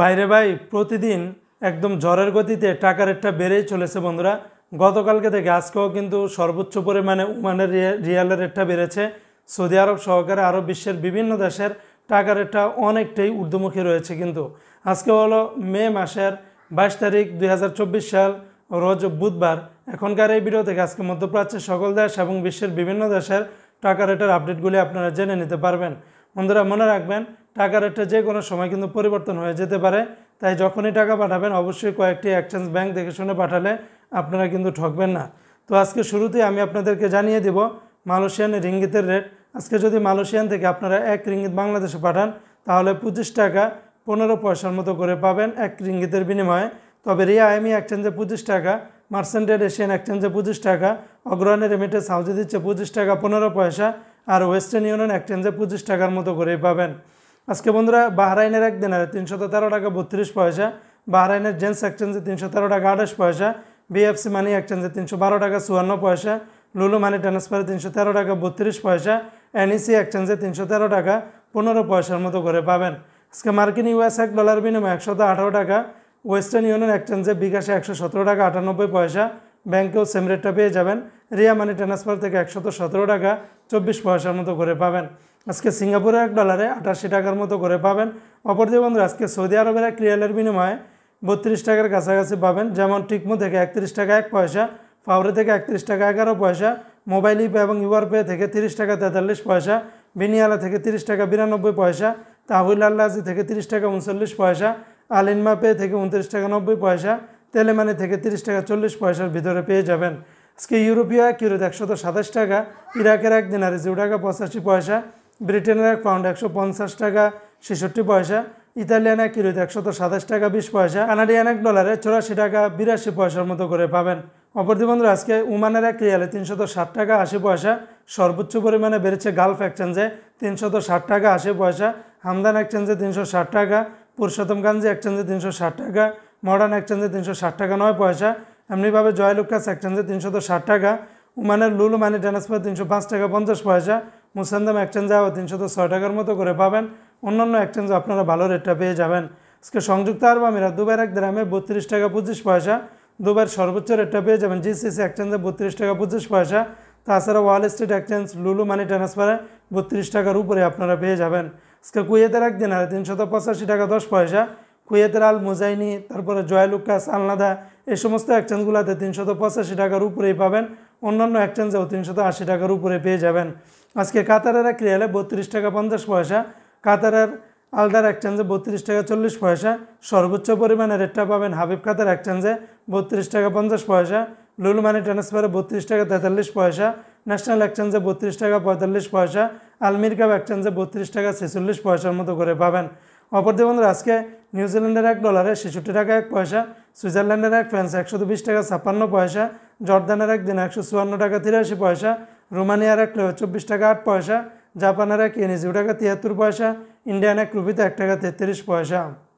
বাইরে ভাই প্রতিদিন একদম ঝড়ের গতিতে টাকা রেটটা বেড়েই চলেছে বন্ধুরা গতকালকে থেকে আজকেও কিন্তু সর্বোচ্চ পরিমাণে উমানের রিয়ালের রেটটা বেড়েছে সৌদি আরব সহকারে আরব বিশ্বের বিভিন্ন দেশের টাকা রেটটা অনেকটাই ঊর্ধ্বমুখী রয়েছে কিন্তু আজকে হলো মে মাসের বাইশ তারিখ দুই সাল রোজ বুধবার এখনকার এই ভিডিও থেকে আজকে মধ্যপ্রাচ্যের সকল দেশ এবং বিশ্বের বিভিন্ন দেশের টাকা রেটের আপডেটগুলি আপনারা জেনে নিতে পারবেন বন্ধুরা মনে রাখবেন টাকা রেটটা যে কোনো সময় কিন্তু পরিবর্তন হয়ে যেতে পারে তাই যখনই টাকা পাঠাবেন অবশ্যই কয়েকটি এক্সচেঞ্জ ব্যাংক দেখে শুনে পাঠালে আপনারা কিন্তু ঠকবেন না তো আজকে শুরুতে আমি আপনাদেরকে জানিয়ে দিব মালয়েশিয়ান রিঙ্গিতের রেট আজকে যদি মালয়েশিয়ান থেকে আপনারা এক রিঙ্গিত বাংলাদেশে পাঠান তাহলে পঁচিশ টাকা পনেরো পয়সার মতো করে পাবেন এক রিঙ্গিতের বিনিময়ে তবে রিয়া আইমি এক্সচেঞ্জে পঁচিশ টাকা মার্সেন্টেড এশিয়ান এক্সচেঞ্জে পঁচিশ টাকা অগ্রহণের রেমিটেন্স হাউজে দিচ্ছে পঁচিশ টাকা পনেরো পয়সা আর ওয়েস্টার্ন ইউনিয়ন এক্সচেঞ্জে পঁচিশ টাকার মতো করেই পাবেন আজকে বন্ধুরা বাহরাইনের এক দিনারে তিনশো তেরো টাকা বত্রিশ পয়সা বাহরাইনের জেন্টস একচেঞ্জে তিনশো তেরো টাকা আঠাশ পয়সা বিএফসি মানি একচেঞ্জে তিনশো বারো টাকা চুয়ান্ন পয়সা লুলু মানি ট্রান্সফারে তিনশো তেরো টাকা বত্রিশ পয়সা এনইসি একচেঞ্জে তিনশো তেরো টাকা পনেরো পয়সার মতো করে পাবেন আজকে মার্কিন ইউএস এক ডলার বিনিময়ে একশত আঠারো টাকা ওয়েস্টার্ন ইউনিয়ন একচেঞ্জে বিকাশে একশো সতেরো টাকা আটানব্বই পয়সা ব্যাংকেও সেম রেটটা পেয়ে যাবেন রিয়া মানি ট্রান্সফার থেকে একশত সতেরো টাকা চব্বিশ পয়সার মতো করে পাবেন আজকে সিঙ্গাপুরে এক ডলারে আটাশি টাকার মতো করে পাবেন অপরদিকে বন্ধুরা আজকে সৌদি আরবের এক রিয়ালের বিনিময়ে বত্রিশ টাকার কাছাকাছি পাবেন যেমন টিকমো থেকে একত্রিশ টাকা এক পয়সা পাওরে থেকে একত্রিশ টাকা এগারো পয়সা মোবাইল ইপে এবং ইউআর পে থেকে তিরিশ টাকা তেতাল্লিশ পয়সা বিনিয়ালা থেকে তিরিশ টাকা বিরানব্বই পয়সা তাহুল আল্লাহ থেকে তিরিশ টাকা উনচল্লিশ পয়সা আলিনমা পে থেকে উনত্রিশ টাকা নব্বই পয়সা তেলে মানে থেকে তিরিশ টাকা চল্লিশ পয়সার ভিতরে পেয়ে যাবেন আজকে ইউরোপীয় এক ইউরোতে একশত সাতাশ টাকা ইরাকের এক দিনারে জিরো টাকা পঁচাশি পয়সা ব্রিটেনের এক পাউন্ড একশো পঞ্চাশ টাকা ছেষট্টি পয়সা ইতালিয়ান এক ইউরোতে একশত সাতাশ টাকা বিশ পয়সা কানাডিয়ান এক ডলারে চৌরাশি টাকা বিরাশি পয়সার মতো করে পাবেন অপরদি বন্ধু আজকে উমানের এক রিয়ালে তিনশত ষাট টাকা আশি পয়সা সর্বোচ্চ পরিমাণে বেড়েছে গালফ এক্সচেঞ্জে তিনশত ষাট টাকা আশি পয়সা হামদান এক্সচেঞ্জে তিনশো ষাট টাকা পুরুষোত্তম এক এক্সচেঞ্জে তিনশো ষাট টাকা মডার্ন এক্সচেঞ্জে তিনশো ষাট টাকা নয় পয়সা এমনিভাবে জয়লুকাস এক্সচেঞ্জে তিনশো তো ষাট টাকা উমানের লুলু মানি ট্রান্সফার তিনশো পাঁচ টাকা পঞ্চাশ পয়সা মুসান্দাম এক্সচেঞ্জে আবার তিনশো তো ছয় টাকার মতো করে পাবেন অন্যান্য এক্সচেঞ্জ আপনারা ভালো রেটটা পেয়ে যাবেন আজকে সংযুক্ত আরব আমিরা দুবার এক গ্রামে বত্রিশ টাকা পঁচিশ পয়সা দুবার সর্বোচ্চ রেটটা পেয়ে যাবেন জিসিসি এক্সচেঞ্জে বত্রিশ টাকা পঁচিশ পয়সা তাছাড়া ওয়াল স্ট্রিট এক্সচেঞ্জ লুলু মানি ট্রান্সফারে বত্রিশ টাকার উপরে আপনারা পেয়ে যাবেন আজকে কুয়েতের আরে তিনশো তো পঁচাশি টাকা দশ পয়সা কুয়েতের আল মুজাইনি তারপরে জয়ালুকা আলনাদা এই সমস্ত এক্সচেঞ্জগুলোতে তিনশত পঁচাশি টাকার উপরেই পাবেন অন্যান্য এক্সচেঞ্জেও তিনশত আশি টাকার উপরে পেয়ে যাবেন আজকে কাতারের এক রিয়ালে বত্রিশ টাকা পঞ্চাশ পয়সা কাতারের আলদার এক্সচেঞ্জে বত্রিশ টাকা চল্লিশ পয়সা সর্বোচ্চ পরিমাণে রেটটা পাবেন হাবিব কাতার এক্সচেঞ্জে বত্রিশ টাকা পঞ্চাশ পয়সা লুল মানি ট্রান্সফারে বত্রিশ টাকা তেতাল্লিশ পয়সা ন্যাশনাল এক্সচেঞ্জে বত্রিশ টাকা পঁয়তাল্লিশ পয়সা আলমির কাপ একচেঞ্জে বত্রিশ টাকা ছেচল্লিশ পয়সার মতো করে পাবেন অপরদি বন্ধুরা আজকে নিউজিল্যান্ডের এক ডলারে ছেষট্টি টাকা এক পয়সা সুইজারল্যান্ডের এক ফ্রান্স একশো বিশ টাকা ছাপ্পান্ন পয়সা জর্দানের এক দিন একশো চুয়ান্ন টাকা তিরাশি পয়সা রোমানিয়ার এক চব্বিশ টাকা আট পয়সা জাপানের এক এনজিও টাকা তিয়াত্তর পয়সা ইন্ডিয়ান এক রুপিতে এক টাকা তেত্রিশ পয়সা